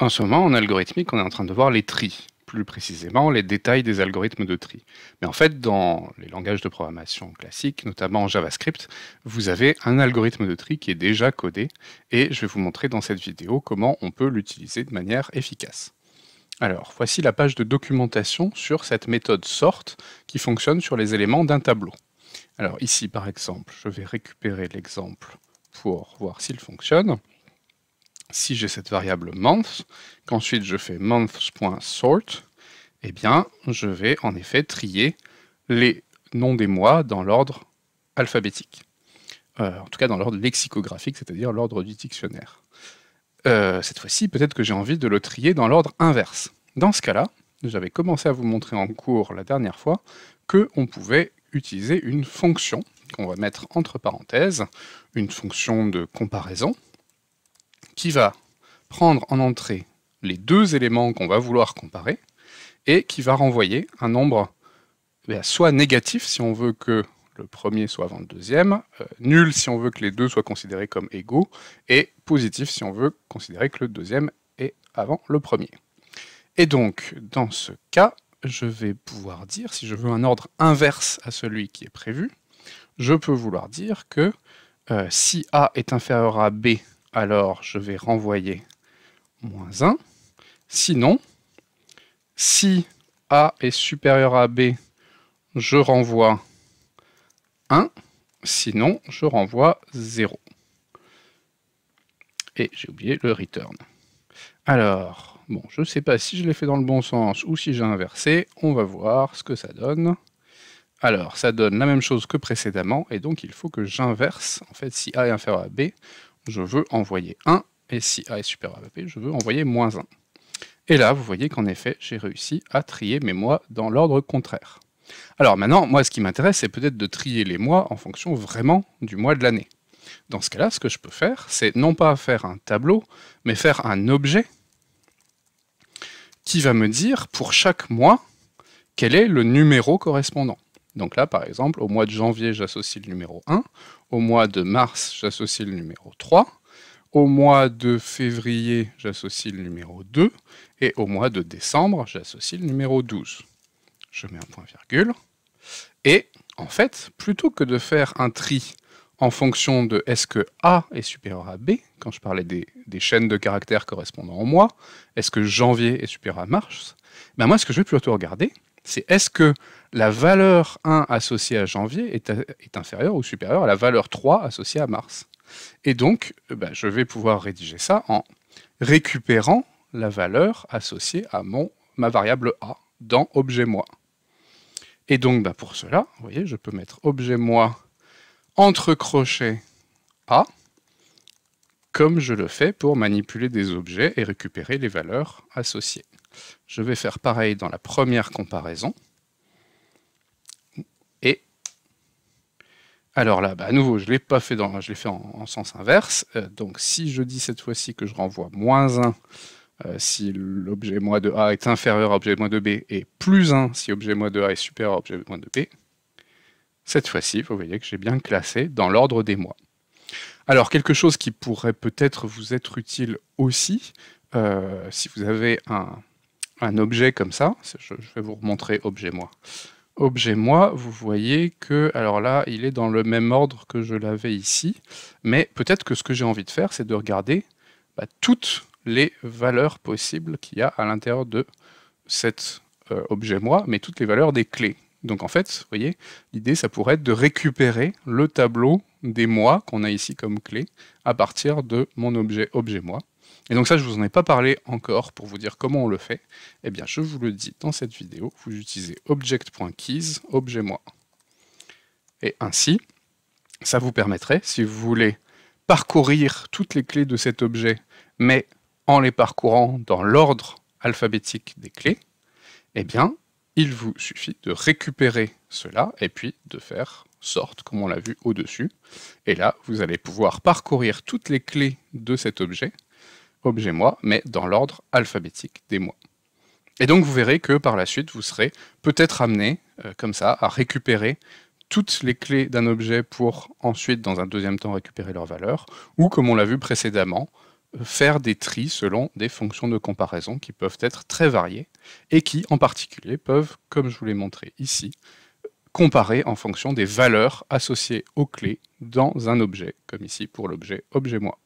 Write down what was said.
En ce moment, en algorithmique, on est en train de voir les tris, plus précisément les détails des algorithmes de tri. Mais en fait, dans les langages de programmation classiques, notamment en JavaScript, vous avez un algorithme de tri qui est déjà codé, et je vais vous montrer dans cette vidéo comment on peut l'utiliser de manière efficace. Alors, voici la page de documentation sur cette méthode sort qui fonctionne sur les éléments d'un tableau. Alors ici, par exemple, je vais récupérer l'exemple pour voir s'il fonctionne si j'ai cette variable month, qu'ensuite je fais months.sort, eh bien, je vais en effet trier les noms des mois dans l'ordre alphabétique. Euh, en tout cas, dans l'ordre lexicographique, c'est-à-dire l'ordre du dictionnaire. Euh, cette fois-ci, peut-être que j'ai envie de le trier dans l'ordre inverse. Dans ce cas-là, j'avais commencé à vous montrer en cours la dernière fois qu'on pouvait utiliser une fonction qu'on va mettre entre parenthèses, une fonction de comparaison, qui va prendre en entrée les deux éléments qu'on va vouloir comparer et qui va renvoyer un nombre eh soit négatif si on veut que le premier soit avant le deuxième, euh, nul si on veut que les deux soient considérés comme égaux, et positif si on veut considérer que le deuxième est avant le premier. Et donc, dans ce cas, je vais pouvoir dire, si je veux un ordre inverse à celui qui est prévu, je peux vouloir dire que euh, si A est inférieur à B alors je vais renvoyer moins 1. Sinon, si A est supérieur à B, je renvoie 1. Sinon, je renvoie 0. Et j'ai oublié le return. Alors, bon, je ne sais pas si je l'ai fait dans le bon sens ou si j'ai inversé. On va voir ce que ça donne. Alors, ça donne la même chose que précédemment, et donc il faut que j'inverse. En fait, si A est inférieur à B, je veux envoyer 1, et si A est supérieur à je veux envoyer moins 1. Et là, vous voyez qu'en effet, j'ai réussi à trier mes mois dans l'ordre contraire. Alors maintenant, moi, ce qui m'intéresse, c'est peut-être de trier les mois en fonction vraiment du mois de l'année. Dans ce cas-là, ce que je peux faire, c'est non pas faire un tableau, mais faire un objet qui va me dire, pour chaque mois, quel est le numéro correspondant. Donc là, par exemple, au mois de janvier, j'associe le numéro 1. Au mois de mars, j'associe le numéro 3. Au mois de février, j'associe le numéro 2. Et au mois de décembre, j'associe le numéro 12. Je mets un point virgule. Et en fait, plutôt que de faire un tri en fonction de est-ce que A est supérieur à B, quand je parlais des, chaînes de caractères correspondant au mois, est-ce que janvier est supérieur à mars, ben moi ce que je vais plutôt regarder, c'est est-ce que la valeur 1 associée à janvier est, inférieure ou supérieure à la valeur 3 associée à mars. Et donc, euh, bah, je vais pouvoir rédiger ça en récupérant la valeur associée à mon, ma variable A dans objet moi. Et donc, bah, pour cela, vous voyez, je peux mettre objet moi entre crochets A, comme je le fais pour manipuler des objets et récupérer les valeurs associées. Je vais faire pareil dans la première comparaison. Et alors là, bah, à nouveau, je ne l'ai pas fait dans, je l'ai fait en, sens inverse. Euh, donc si je dis cette fois-ci que je renvoie moins 1 euh, si l'objet moins de A est inférieur à objet moins de B et plus 1 si objet moins de A est supérieur à objet moins de B, cette fois-ci, vous voyez que j'ai bien classé dans l'ordre des mois. Alors, quelque chose qui pourrait peut-être vous être utile aussi, euh, si vous avez un, un objet comme ça, je, vais vous remontrer objet moi. Objet moi, vous voyez que, alors là, il est dans le même ordre que je l'avais ici, mais peut-être que ce que j'ai envie de faire, c'est de regarder bah, toutes les valeurs possibles qu'il y a à l'intérieur de cet euh, objet moi, mais toutes les valeurs des clés. Donc en fait, vous voyez, l'idée, ça pourrait être de récupérer le tableau des mois qu'on a ici comme clé à partir de mon objet objet moi. Et donc ça, je ne vous en ai pas parlé encore pour vous dire comment on le fait. Eh bien, je vous le dis dans cette vidéo, vous utilisez object.keys, objet moi. Et ainsi, ça vous permettrait, si vous voulez parcourir toutes les clés de cet objet, mais en les parcourant dans l'ordre alphabétique des clés, eh bien, il vous suffit de récupérer cela et puis de faire sorte, comme on l'a vu au-dessus. Et là, vous allez pouvoir parcourir toutes les clés de cet objet objet-moi, mais dans l'ordre alphabétique des mois. Et donc vous verrez que par la suite, vous serez peut-être amené, euh, comme ça, à récupérer toutes les clés d'un objet pour ensuite, dans un deuxième temps, récupérer leurs valeur, ou comme on l'a vu précédemment, euh, faire des tris selon des fonctions de comparaison qui peuvent être très variées et qui, en particulier, peuvent, comme je vous l'ai montré ici, comparer en fonction des valeurs associées aux clés dans un objet, comme ici pour l'objet objet moi.